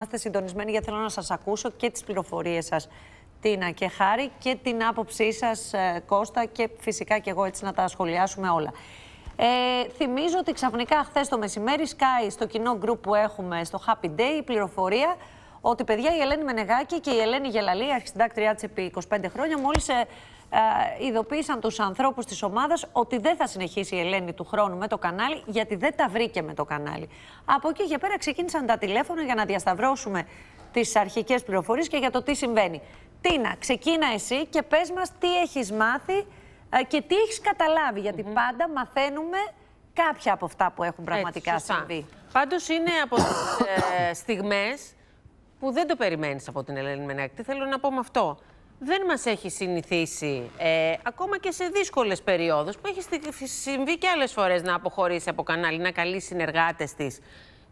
Είμαστε συντονισμένοι γιατί θέλω να σας ακούσω και τις πληροφορίες σας, Τίνα και Χάρη, και την άποψή σας, ε, Κώστα, και φυσικά και εγώ έτσι να τα σχολιάσουμε όλα. Ε, θυμίζω ότι ξαφνικά χθες το μεσημέρι σκάει στο κοινό group που έχουμε στο Happy Day η πληροφορία ότι παιδιά η Ελένη Μενεγάκη και η Ελένη Γελαλή, αρχισυντάκτριά της επί 25 χρόνια, Μόλις. Ε, ε, ειδοποίησαν τους ανθρώπους της ομάδας ότι δεν θα συνεχίσει η Ελένη του χρόνου με το κανάλι, γιατί δεν τα βρήκε με το κανάλι. Από εκεί και πέρα ξεκίνησαν τα τηλέφωνα για να διασταυρώσουμε τις αρχικές πληροφορίες και για το τι συμβαίνει. Τίνα, ξεκίνα εσύ και πες μας τι έχεις μάθει ε, και τι έχεις καταλάβει. Γιατί πάντα μαθαίνουμε κάποια από αυτά που έχουν πραγματικά Έτσι, συμβεί. Πάντως είναι από τις ε, στιγμές που δεν το περιμένεις από την Ελένη Μενάκη. Τι θέλω να πω με αυτό δεν μας έχει συνηθίσει, ε, ακόμα και σε δύσκολες περιόδους, που έχει συμβεί και άλλες φορές να αποχωρήσει από κανάλι, να καλεί συνεργάτες της.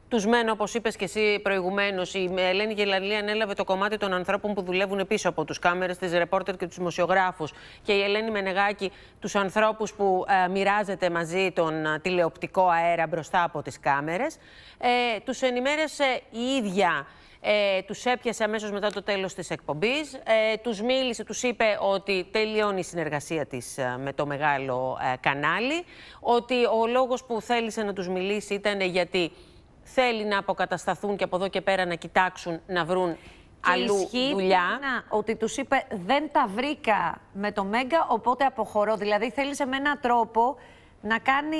Τους μένω, όπως είπες και εσύ προηγουμένως, η Ελένη Γελαλή ανέλαβε το κομμάτι των ανθρώπων που δουλεύουν πίσω από τους κάμερες, τις ρεπόρτερ και τους δημοσιογράφους. Και η Ελένη Μενεγάκη τους ανθρώπους που ε, μοιράζεται μαζί τον ε, τηλεοπτικό αέρα μπροστά από τις κάμερες. Ε, τους η ίδια ε, τους έπιασε αμέσως μετά το τέλος της εκπομπής. Ε, τους μίλησε, τους είπε ότι τελειώνει η συνεργασία της ε, με το μεγάλο ε, κανάλι. Ότι ο λόγος που θέλησε να τους μιλήσει ήταν γιατί θέλει να αποκατασταθούν και από εδώ και πέρα να κοιτάξουν να βρουν αλλού δουλειά. ότι τους είπε δεν τα βρήκα με το Μέγκα, οπότε αποχωρώ. Δηλαδή θέλησε με έναν τρόπο να κάνει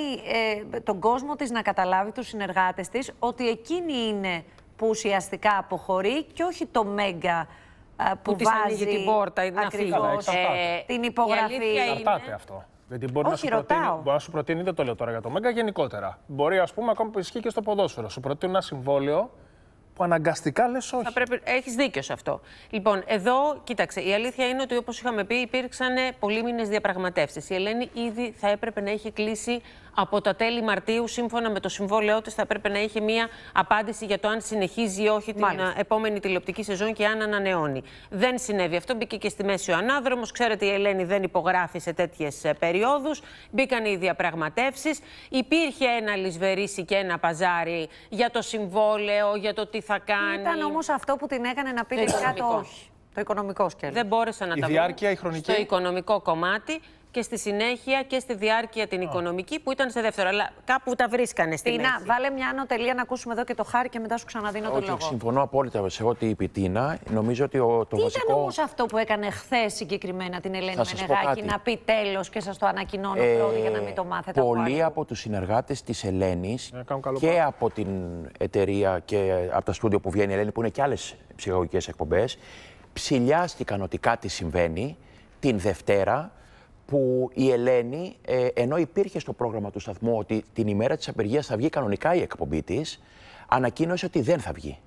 ε, τον κόσμο της να καταλάβει, τους συνεργάτες της, ότι εκείνη είναι που ουσιαστικά αποχωρεί και όχι το Μέγκα ε, που, που βάζει την πόρτα ή να φύγει. Ε, την υπογραφή. Εξαρτάται αυτό. Γιατί μπορεί, Όχι, να σου προτείνει, μπορεί να σου προτείνει, δεν το λέω τώρα για το Μέγκα, γενικότερα. Μπορεί, ας πούμε, ακόμα που ισχύει και στο ποδόσφαιρο. Σου προτείνει ένα συμβόλαιο που αναγκαστικά λες όχι. Πρέπει... Έχεις δίκιο σε αυτό. Λοιπόν, εδώ, κοίταξε, η αλήθεια είναι ότι όπως είχαμε πει, υπήρξαν πολύμηνε διαπραγματεύσεις. Η Ελένη ήδη θα έπρεπε να έχει κλείσει από τα τέλη Μαρτίου, σύμφωνα με το συμβόλαιό της, θα έπρεπε να είχε μία απάντηση για το αν συνεχίζει ή όχι την επόμενη τηλεοπτική σεζόν και αν ανανεώνει. Δεν συνέβη αυτό. Μπήκε και στη μέση ο ανάδρομος. Ξέρετε, η Ελένη δεν υπογράφει σε τέτοιες περιόδους. Μπήκαν οι διαπραγματεύσεις. Υπήρχε ένα λυσβερίσι και ένα παζάρι για το συμβόλαιο, για το τι ήταν όμως αυτό που την έκανε να πει τελικά το Το οικονομικό σκέλος. Δεν μπόρεσε να η τα διάρκεια, η χρονική. Στο οικονομικό κομμάτι και στη συνέχεια και στη διάρκεια την οικονομική που ήταν σε δεύτερο. Αλλά κάπου τα βρίσκανε στην Τίνα, μέση. βάλε μια άνω να ακούσουμε εδώ και το χάρη και μετά σου ξαναδίνω το λόγο. Όχι, Συμφωνώ απόλυτα σε ό,τι είπε η Τίνα. Νομίζω ότι ο, το Τι βασικό... ήταν όμως αυτό που έκανε χθες συγκεκριμένα την Ελένη Μενεγάκη να πει τέλος και σας το ανακοινώνω ε, για να μην το μάθετε. Πολλοί από τους συνεργάτες της Ελένης ε, και από την εταιρεία και από τα στούντιο που βγαίνει η Ελένη, που είναι και άλλες ψυχαγωγικές εκπομπές, ψηλιάστηκαν ότι κάτι συμβαίνει την Δευτέρα που η Ελένη, ε, ενώ υπήρχε στο πρόγραμμα του σταθμού ότι την ημέρα της απεργίας θα βγει κανονικά η εκπομπή της, ανακοίνωσε ότι δεν θα βγει.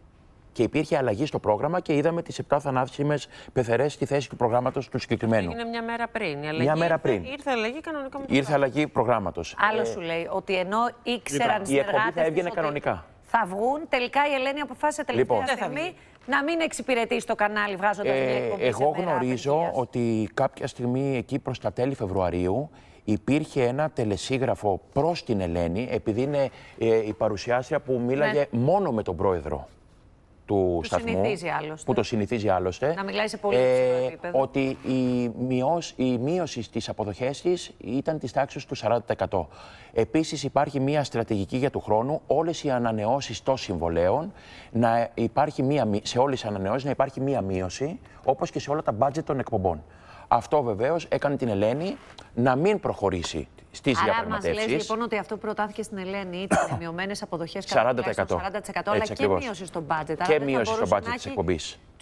Και υπήρχε αλλαγή στο πρόγραμμα και είδαμε τις 7 θανάσιμες πεθερές στη θέση του προγράμματος του συγκεκριμένου. Είναι μια μέρα πριν. μια μέρα πριν. Ήρθε, αλλαγή κανονικά με Ήρθε αλλαγή προγράμματος. Άλλο ε, σου λέει ότι ενώ ήξεραν οι λοιπόν, συνεργάτε. Η εκπομπή θα έβγαινε κανονικά. Θα βγουν. Τελικά η Ελένη αποφάσισε τελευταία λοιπόν, στιγμή να μην εξυπηρετείς το κανάλι βγάζοντας ε, μια εκπομπή. Εγώ γνωρίζω ότι κάποια στιγμή εκεί προς τα τέλη Φεβρουαρίου υπήρχε ένα τελεσίγραφο προς την Ελένη, επειδή είναι ε, η παρουσιάστρια που μίλαγε ναι. μόνο με τον πρόεδρο του σταθμού. Συνηθίζει Που το συνηθίζει άλλωστε. Να μιλάει σε πολύ ε, Ότι η, μειώση, η μείωση στις αποδοχές της ήταν της τάξης του 40%. Επίσης, υπάρχει μια στρατηγική για του χρόνου όλες οι ανανεώσεις των συμβολέων να υπάρχει μια, σε όλες τις ανανεώσεις να υπάρχει μια μείωση, όπως και σε όλα τα μπάτζετ των εκπομπών. Αυτό βεβαίως έκανε την Ελένη να μην προχωρήσει στις διαπραγματεύσει. Άρα μας λες λοιπόν ότι αυτό που προτάθηκε στην Ελένη ήταν μειωμένες αποδοχές κατά 40%, 40%, αλλά και μείωση στο μπάτζετ. Και μείωση στο μπάτζετ τη εκπομπή.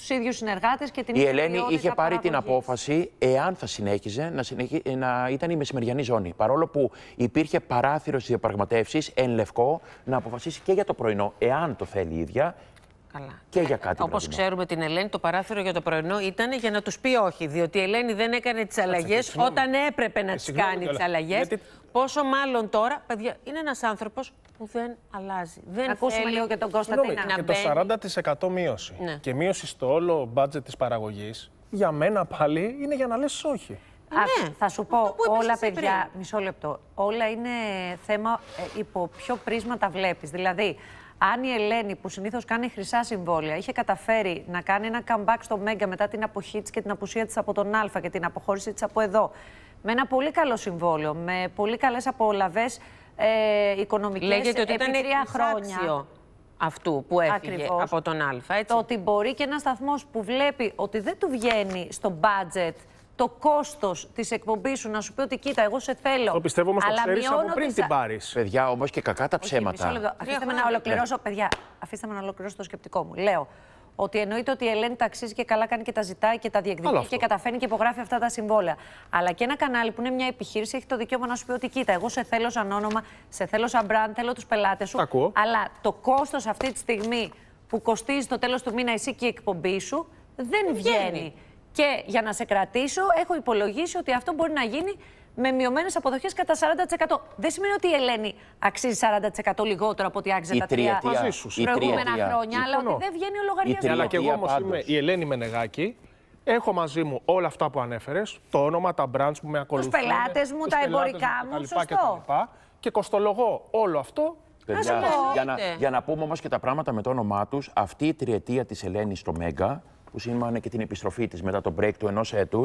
Τους ίδιους συνεργάτες και την Η Ελένη είχε πάρει την απόφαση, εάν θα συνέχιζε, να, συνεχι... να ήταν η μεσημεριανή ζώνη. Παρόλο που υπήρχε παράθυρο στις διαπραγματεύσεις, εν λευκό, να αποφασίσει και για το πρωινό, εάν το θέλει η ίδια, Καλά. Και για κάτι Όπως ξέρουμε την Ελένη, το παράθυρο για το πρωινό ήταν για να τους πει όχι. Διότι η Ελένη δεν έκανε τις αλλαγέ όταν έπρεπε να ε, τις κάνει τις αλλαγές. Πόσο μάλλον τώρα, παιδιά, είναι ένας άνθρωπος που δεν αλλάζει. Δεν Ακούσουμε θέλει... λίγο και τον Κώστα Τινά. Και το 40% μείωση. Ναι. Και μείωση στο όλο μπάτζετ της παραγωγής, για μένα πάλι είναι για να λες όχι. ναι. Θα σου πω, όλα παιδιά, μισό λεπτό, όλα είναι θέμα ε, υπό ποιο πρίσμα τα βλέπεις. Δηλαδή, αν η Ελένη, που συνήθως κάνει χρυσά συμβόλαια, είχε καταφέρει να κάνει ένα comeback στο Μέγκα μετά την αποχή της και την απουσία της από τον Α και την αποχώρησή της από εδώ, με ένα πολύ καλό συμβόλαιο, με πολύ καλές απολαυές ε, οικονομικές Λέγεται ότι ήταν χρόνια. Αυτού που έφυγε Ακριβώς. από τον Α. Το ότι μπορεί και ένα σταθμός που βλέπει ότι δεν του βγαίνει στο budget το κόστος της εκπομπής σου να σου πει ότι κοίτα, εγώ σε θέλω. Το πιστεύω όμως το ξέρεις από πριν την πάρεις. Παιδιά, όμως και κακά τα ψέματα. Όχι, αφήστε με να ολοκληρώσω. Ναι. Παιδιά, αφήστε με να ολοκληρώσω το σκεπτικό μου. Λέω ότι εννοείται ότι η Ελένη τα αξίζει και καλά κάνει και τα ζητάει και τα διεκδικεί και καταφέρνει και υπογράφει αυτά τα συμβόλαια. Αλλά και ένα κανάλι που είναι μια επιχείρηση έχει το δικαίωμα να σου πει ότι κοίτα, εγώ σε θέλω σαν όνομα, σε θέλω σαν brand, θέλω τους πελάτες σου. Ακούω. Αλλά το κόστος αυτή τη στιγμή που κοστίζει το τέλος του μήνα εσύ και η εκπομπή σου δεν βγαίνει. Και για να σε κρατήσω, έχω υπολογίσει ότι αυτό μπορεί να γίνει με μειωμένες αποδοχές κατά 40%. Δεν σημαίνει ότι η Ελένη αξίζει 40% λιγότερο από ό,τι άξιζε τα τρία προηγούμενα χρόνια, αλλά ότι δεν βγαίνει ο λογαριασμό. Αλλά και εγώ όμω είμαι η Ελένη Μενεγάκη. Έχω μαζί μου όλα αυτά που ανέφερες, το όνομα, τα branch που με ακολουθούν. Του πελάτε μου, τα εμπορικά μου, σωστό. Και, και κοστολογώ όλο αυτό για, να, για να πούμε όμως και τα πράγματα με το όνομά τους, αυτή η τριετία της Ελένης στο Μέγκα που σήμανε και την επιστροφή της μετά τον break του ενός έτους,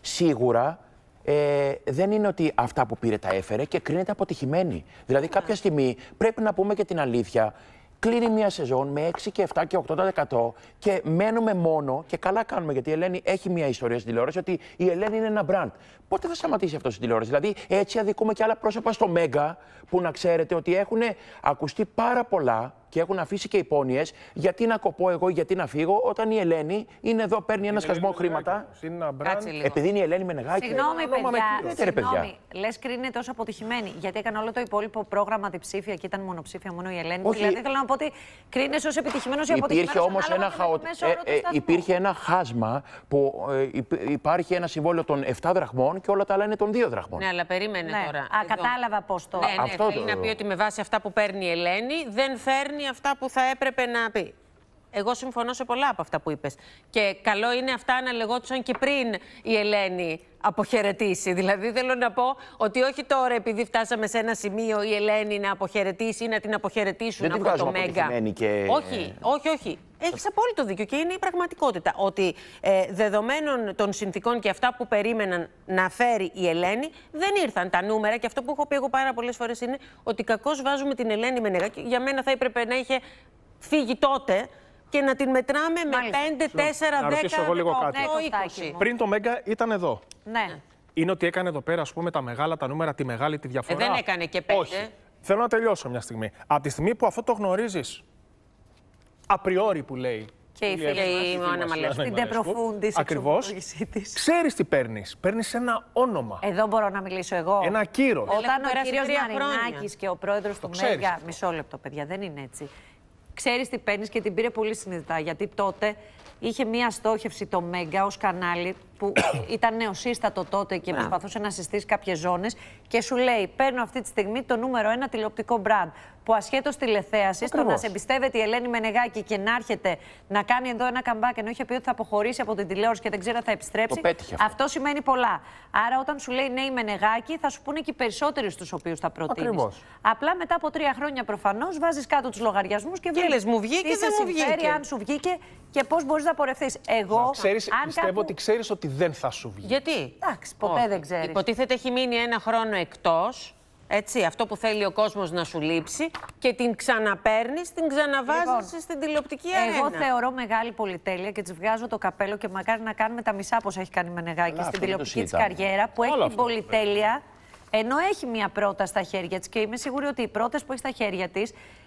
σίγουρα ε, δεν είναι ότι αυτά που πήρε τα έφερε και κρίνεται αποτυχημένη. Δηλαδή, κάποια ναι. στιγμή πρέπει να πούμε και την αλήθεια. Κλείνει μια σεζόν με 6 και 7 και 8% και μένουμε μόνο. Και καλά κάνουμε γιατί η Ελένη έχει μια ιστορία στην τηλεόραση ότι η Ελένη είναι ένα μπραντ. Πότε θα σταματήσει αυτό στην τηλεόραση. Δηλαδή, έτσι αδικούμε και άλλα πρόσωπα στο Μέγκα που να ξέρετε ότι έχουν ακουστεί πάρα πολλά και έχουν αφήσει και υπόνοιες. Γιατί να κοπώ εγώ, γιατί να φύγω, όταν η Ελένη είναι εδώ, παίρνει ένα σχασμό χρήματα. Επειδή είναι η Ελένη με νεγάκι. Συγγνώμη, παιδιά. Συγγνώμη, λες κρίνει τόσο αποτυχημένη. Γιατί έκανε όλο το υπόλοιπο πρόγραμμα διψήφια και ήταν μονοψήφια μόνο η Ελένη. Όχι. Δηλαδή θέλω να πω ότι κρίνες ως επιτυχημένος ή αποτυχημένο. Υπήρχε όμω ένα, ε, ε, υπήρχε ένα χάσμα που ε, υπάρχει ένα συμβόλαιο των 7 δραχμών και όλα τα άλλα είναι των 2 δραχμών. Ναι, αλλά περίμενε ναι. τώρα. Α, λοιπόν. κατάλαβα πώς το. Ναι, ναι, Αυτό να πει ότι με βάση αυτά που παίρνει η Ελένη δεν φέρνει κάνει αυτά που θα έπρεπε να πει. Εγώ συμφωνώ σε πολλά από αυτά που είπες. Και καλό είναι αυτά να λεγόντουσαν και πριν η Ελένη αποχαιρετήσει. Δηλαδή, θέλω να πω ότι όχι τώρα επειδή φτάσαμε σε ένα σημείο η Ελένη να αποχαιρετήσει ή να την αποχαιρετήσουν Δεν από το Μέγκα. Όχι, όχι, όχι. Έχεις απόλυτο δίκιο και είναι η πραγματικότητα. Ότι ε, δεδομένων των συνθήκων και αυτά που περίμεναν να φέρει η Ελένη, δεν ήρθαν τα νούμερα. Και αυτό που έχω πει εγώ πάρα πολλές φορές είναι ότι κακώς βάζουμε την Ελένη με νερά. Για μένα θα έπρεπε να είχε φύγει τότε και να την μετράμε με 5, 4, 10, 10, 20. Πριν το Μέγκα ήταν εδώ. Ναι. Είναι ότι έκανε εδώ πέρα, πούμε, τα μεγάλα, τα νούμερα, τη μεγάλη, τη διαφορά. Ε, δεν έκανε και πέντε. Όχι. Θέλω να τελειώσω μια στιγμή. Από τη στιγμή που αυτό το γνωρίζεις, απριόρι που λέει. Και η φίλη Μάνα Μαλέσκου. Την τεπροφούντη Ακριβώ. Ξέρεις τι παίρνεις. Παίρνεις ένα όνομα. Εδώ μπορώ να μιλήσω εγώ. Ένα κύρος. Όταν ο κύριο Μαρινάκης και ο πρόεδρος του Μέγκα. Μισό λεπτό, παιδιά, δεν είναι έτσι. Ξέρεις τι παίρνεις και την πήρε πολύ συνειδητά. Γιατί τότε είχε μία στόχευση το Μέγκα ως κανάλι που ήταν νεοσύστατο τότε και προσπαθούσε να συστήσει κάποιες ζώνες και σου λέει: Παίρνω αυτή τη στιγμή το νούμερο ένα τηλεοπτικό μπραντ που ασχέτως τηλεθέασης, το να σε εμπιστεύεται η Ελένη Μενεγάκη και να έρχεται να κάνει εδώ ένα καμπάκι ενώ είχε πει ότι θα αποχωρήσει από την τηλεόραση και δεν ξέρω αν θα επιστρέψει. αυτό. σημαίνει πολλά. Άρα, όταν σου λέει ναι, η Μενεγάκη, θα σου πούνε και οι περισσότεροι στους οποίους θα προτείνεις. Απλά μετά από τρία χρόνια προφανώς βάζεις κάτω τους λογαριασμούς και βλέπει. Μου βγήκε, δεν μου βγήκε. Αν σου βγήκε και πώς μπορείς να πορευτείς. Εγώ. Ξέρεις, αν πιστεύω ότι ξέρεις ότι δεν θα σου βγει. Γιατί. Εντάξει, ποτέ δεν ξέρεις. Υποτίθεται έχει μείνει ένα χρόνο εκτός. Έτσι, αυτό που θέλει ο κόσμος να σου λείψει και την ξαναπέρνει, την ξαναβάζεις λοιπόν, στην τηλεοπτική αρένα. Εγώ θεωρώ μεγάλη πολυτέλεια και της βγάζω το καπέλο και μακάρι να κάνουμε τα μισά πως έχει κάνει νεγάκι στην τηλεοπτική της καριέρα που έχει την πολυτέλεια. Ενώ έχει μία πρώτα στα χέρια της και είμαι σίγουρη ότι οι πρώτε που έχει στα χέρια της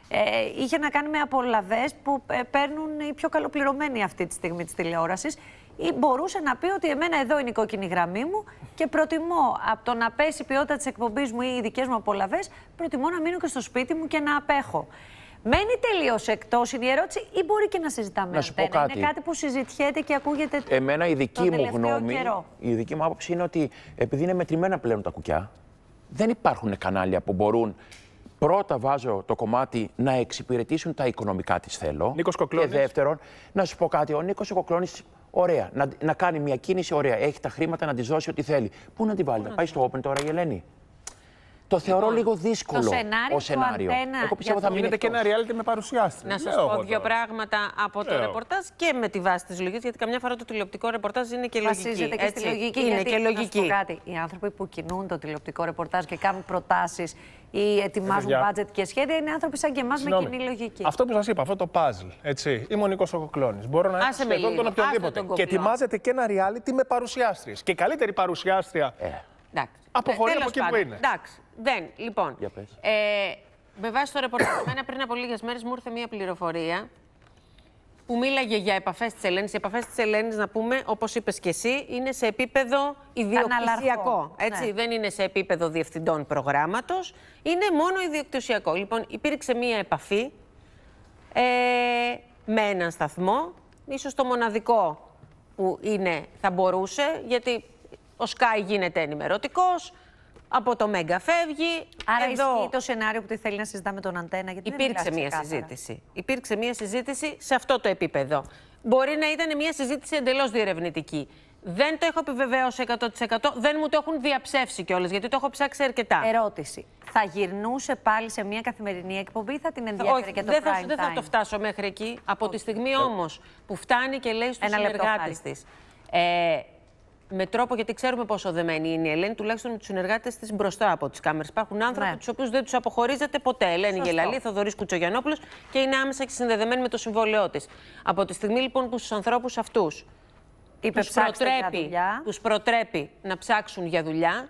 ε, είχε να κάνει με απολαυές που ε, παίρνουν οι πιο καλοπληρωμένοι αυτή τη στιγμή της τηλεόρασης ή μπορούσε να πει ότι εμένα εδώ είναι η κόκκινη γραμμή μου και προτιμώ από το να πέσει η ποιότητα της εκπομπής μου ή οι δικές μου απολαυές, προτιμώ να μείνω και στο σπίτι μου και να απέχω. Μένει τελείως εκτός η ερώτηση, ή μπορεί και να συζητάμε να σου πω κάτι. Είναι κάτι που συζητιέται και ακούγεται. Εμένα η δική μου γνώμη, καιρό. η δική μου άποψη είναι ότι επειδή είναι μετρημένα πλέον τα κουκιά, δεν υπάρχουν κανάλια που μπορούν πρώτα βάζω το κομμάτι να εξυπηρετήσουν τα οικονομικά της θέλω. Νίκος Κοκλώνης. Και δεύτερον, να σου πω κάτι, ο Νίκος Κοκλώνης Ωραία. Να, να κάνει μια κίνηση, ωραία. Έχει τα χρήματα να τη δώσει ό,τι θέλει. Πού να τη βάλει, να πάει στο Open τώρα η Ελένη. Το θεωρώ λοιπόν, λίγο δύσκολο το σενάριο σενάριο. Αντένα... Εγώ πιστεύω θα μείνετε και ένα reality με παρουσιάστη. Να σα πω δύο πράγματα από το ρεπορτάζ και με τη βάση της λογικής, γιατί καμιά φορά το τηλεοπτικό ρεπορτάζ είναι και λογική. Βασίζεται και έτσι. στη λογική. Είναι και λογική. Να σου πω κάτι, οι άνθρωποι που κινούν το τηλεοπτικό ρεπορτάζ και κάνουν προτάσεις ή ετοιμάζουν ε, budget και σχέδια είναι άνθρωποι σαν και εμάς με κοινή λογική. Αυτό που σας είπα, αυτό το puzzle. Έτσι. Είμαι ο Νικό Οκοκλώνης. Μπορώ να είμαι σχεδόν τον οποιοδήποτε. Και ετοιμάζεται και ένα reality με παρουσιάστριες. Και καλύτερη παρουσιάστρια. Ε. Αποχωρεί από ε, εκεί που είναι. Εντάξει. Δεν. Λοιπόν. Για πες. Ε, με βάση το ρεπορτάζ, πριν από λίγες μέρες μου ήρθε μία πληροφορία που μίλαγε για επαφές της Ελένης. Οι επαφές της Ελένης, να πούμε, όπως είπες και εσύ, είναι σε επίπεδο ιδιοκτησιακό. Έτσι, ναι. Δεν είναι σε επίπεδο διευθυντών προγράμματος, είναι μόνο ιδιοκτησιακό. Λοιπόν, υπήρξε μία επαφή ε, με έναν σταθμό, ίσως το μοναδικό που είναι, θα μπορούσε, γιατί ο Sky γίνεται ενημερωτικός, από το Μέγκα φεύγει. Άρα εδώ... ισχύει το σενάριο που τη θέλει να συζητά με τον Αντένα. Γιατί Υπήρξε μια συζήτηση. Υπήρξε μια συζήτηση σε αυτό το επίπεδο. Μπορεί να ήταν μια συζήτηση εντελώς διερευνητική. Δεν το έχω επιβεβαίωσει 100%. Δεν μου το έχουν διαψεύσει κιόλας, γιατί το έχω ψάξει αρκετά. Ερώτηση. Θα γυρνούσε πάλι σε μια καθημερινή εκπομπή ή θα την ενδιαφέρει και το δεν δεν θα το φτάσω μέχρι εκεί. Από τη στιγμή όμως που φτάνει και λέει στους συνεργάτε της. Ε, με τρόπο, γιατί ξέρουμε πόσο δεμένη είναι η Ελένη, τουλάχιστον με τους συνεργάτες της μπροστά από τις κάμερες. Υπάρχουν άνθρωποι ναι. τους οποίους δεν τους αποχωρίζεται ποτέ. Ελένη Γελαλή, Θοδωρής Κουτσογιανόπουλος και είναι άμεσα και συνδεδεμένη με το συμβόλαιό της. Από τη στιγμή λοιπόν που στους ανθρώπους αυτούς του προτρέπει, τους προτρέπει να ψάξουν για δουλειά,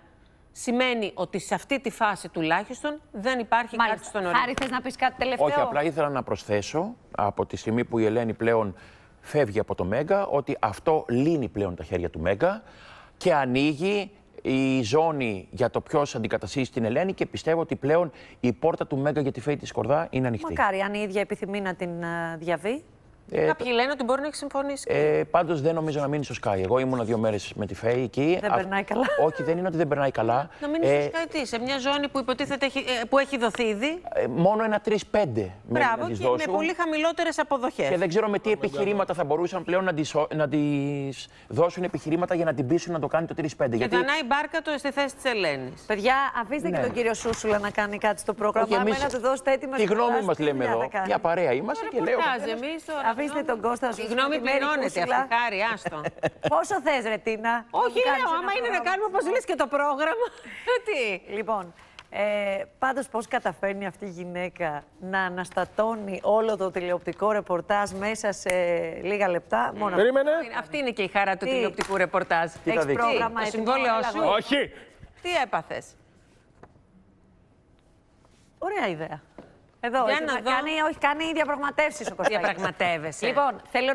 σημαίνει ότι σε αυτή τη φάση τουλάχιστον δεν υπάρχει Μάλιστα. κάτι στον ορίζοντα. Χάρη, να πεις κάτι τελευταίο. Όχι, απλά ήθελα να προσθέσω από τη στιγμή που η Ελένη πλέον φεύγει από το Μέγκα, ότι αυτό λύνει πλέον τα χέρια του Μέγκα και ανοίγει η ζώνη για το ποιος αντικαταστήσει την Ελένη και πιστεύω ότι πλέον η πόρτα του Μέγκα για τη Φέη της Σκορδά είναι ανοιχτή. Μακάρι, αν η ίδια επιθυμεί να την ε, διαβεί. Ε, Κάποιοι λένε ότι μπορεί να έχεις συμφωνήσει. Ε, Πάντως δεν νομίζω να μείνει στο Σκάι. Εγώ ήμουν δύο μέρες με τη ΦΕΗ εκεί. Δεν περνάει καλά. Όχι, δεν είναι ότι δεν περνάει καλά. Να μείνεις ε, στο Σκάι τι, σε μια ζώνη που υποτίθεται έχει, ε, που έχει δοθεί ήδη. Ε, μόνο ένα 3-5 Μπράβο, και δώσουν. με πολύ χαμηλότερες αποδοχές. Και δεν ξέρω με τι επιχειρήματα θα μπορούσαν πλέον να τη να τις δώσουν επιχειρήματα για να την πείσουν να το κάνει το 3-5. Και Γιατί... η μπάρκα του στη θέση της Ελένης. Παιδιά, αφήστε ναι. και τον κύριο Σούσουλα να κάνει κάτι στο πρόγραμμα. Άμα να του δώσετε έτοιμα Τη γνώμη μας λέμε εδώ. Μια παρέα είμαστε και λέω αφήστε τον Κώστα σου Συγγνώμη, πληρώνεται αυτή. Χάρη, άστο. Πόσο θες, Ρετίνα. Όχι, λέω, άμα είναι να κάνουμε όπως λες και το πρόγραμμα. Τι. Λοιπόν, ε, πάντως πώς καταφέρνει αυτή η γυναίκα να αναστατώνει όλο το τηλεοπτικό ρεπορτάζ μέσα σε λίγα λεπτά. Μόνο Περίμενε. Αυτή είναι και η χαρά του τηλεοπτικού ρεπορτάζ. Τι Έχεις πρόγραμμα, το συμβόλαιό σου. Όχι. Τι έπαθες. Ωραία ιδέα. Εδώ, Για να κάνει, όχι, κάνει διαπραγματεύσεις ο Κωνσταντίνος. Διαπραγματεύεσαι. Λοιπόν, θέλω